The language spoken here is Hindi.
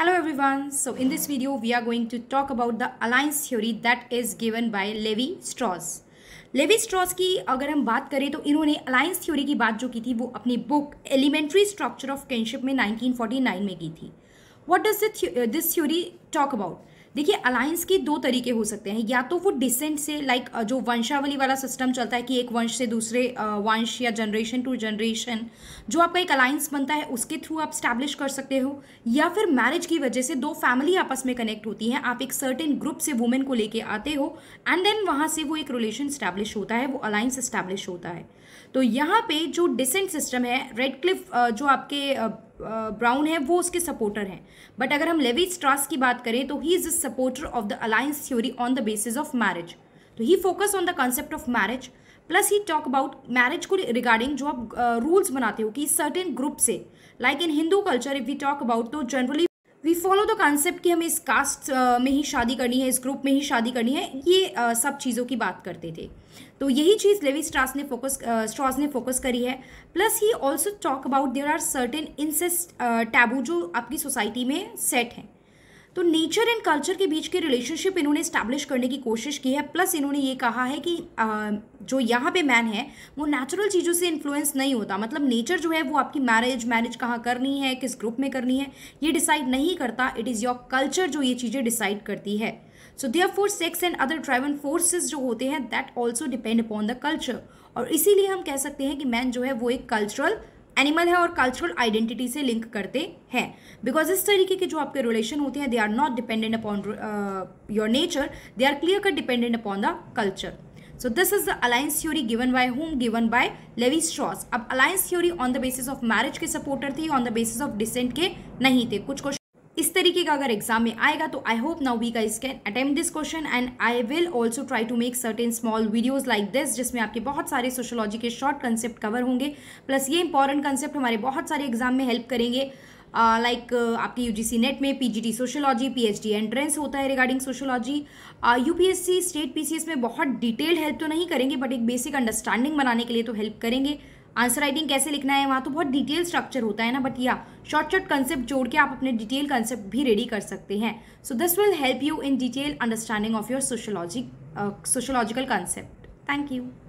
Hello everyone, so in this video we are going to talk about the alliance theory that is given by Levi-Strauss. लेविस्ट्रॉस की अगर हम बात करें तो इन्होंने अलायंस थ्योरी की बात जो की थी वो अपनी book elementary structure of kinship में 1949 में की थी what does this theory talk about देखिए अलायंस के दो तरीके हो सकते हैं या तो वो डिसेंट से लाइक जो वंशावली वाला सिस्टम चलता है कि एक वंश से दूसरे वंश या जनरेशन टू जनरेशन जो आपका एक अलायंस बनता है उसके थ्रू आप स्टैब्लिश कर सकते हो या फिर मैरिज की वजह से दो फैमिली आपस में कनेक्ट होती हैं आप एक सर्टेन ग्रुप से वुमेन को लेके आते हो एंड देन वहाँ से वो एक रिलेशन स्टैब्लिश होता है वो अलायंस स्टैब्लिश होता है तो यहाँ पे जो डिसेंट सिस्टम है रेड क्लिफ जो आपके ब्राउन है वो उसके सपोर्टर हैं बट अगर हम लेवी स्ट्रास की बात करें तो he is a supporter of the alliance theory on the basis of marriage तो he focus on the concept of marriage plus he talk about marriage को रिगार्डिंग जो आप रूल्स uh, बनाते हो कि सर्टेन ग्रुप से like in Hindu culture if we talk about तो generally we follow the concept कि हमें इस कास्ट में ही शादी करनी है इस ग्रुप में ही शादी करनी है ये uh, सब चीज़ों की बात करते थे तो यही चीज़ लेवी स्ट्रास ने फोकस स्ट्रॉस ने फोकस करी है plus he also talk about there are certain incest taboo जो आपकी सोसाइटी में सेट हैं तो नेचर एंड कल्चर के बीच के रिलेशनशिप इन्होंने इस्टेब्लिश करने की कोशिश की है प्लस इन्होंने ये कहा है कि जो यहाँ पे मैन है वो नेचुरल चीज़ों से इन्फ्लुएंस नहीं होता मतलब नेचर जो है वो आपकी मैरिज मैरिज कहाँ करनी है किस ग्रुप में करनी है ये डिसाइड नहीं करता इट इज़ योर कल्चर जो ये चीज़ें डिसाइड करती है so therefore sex and other driven forces जो होते हैं that also depend upon the culture और इसीलिए हम कह सकते हैं कि मैन जो है वो एक कल्चरल एनिमल है और कल्चरल आइडेंटिटी से लिंक करते हैं बिकॉज इस तरीके के जो आपके रिलेशन होते हैं they are not dependent upon your nature they are clear cut dependent upon the culture so this is the alliance theory given by home given by Levi Strauss अब alliance theory on the basis of marriage के सपोर्टर थे on the basis of descent के नहीं थे कुछ क्वेश्चन इस तरीके का अगर एग्जाम में आएगा तो I hope now we guys can attempt this question and I will also try to make certain small videos like this जिसमें आपके बहुत सारे सोशोलॉजी के शॉर्ट कंसेप्ट कवर होंगे प्लस ये इंपॉर्टेंट कंसेप्ट हमारे बहुत सारे एग्जाम में हेल्प करेंगे लाइक uh, like, uh, आपके यूजीसी नेट में पीजीटी सोशोलॉजी पीएचडी एंट्रेंस होता है regarding sociology UPSC state PCS में बहुत डिटेल्ड हेल्प तो नहीं करेंगे बट एक बेसिक अंडरस्टैंडिंग बनाने के लिए तो हेल्प करेंगे आंसर राइटिंग कैसे लिखना है वहाँ तो बहुत डिटेल स्ट्रक्चर होता है ना बट या शॉर्ट शॉर्ट कंसेप्ट जोड़ के आप अपने डिटेल कंसेप्ट भी रेडी कर सकते हैं so this will help you in detail understanding of your sociology sociological concept thank you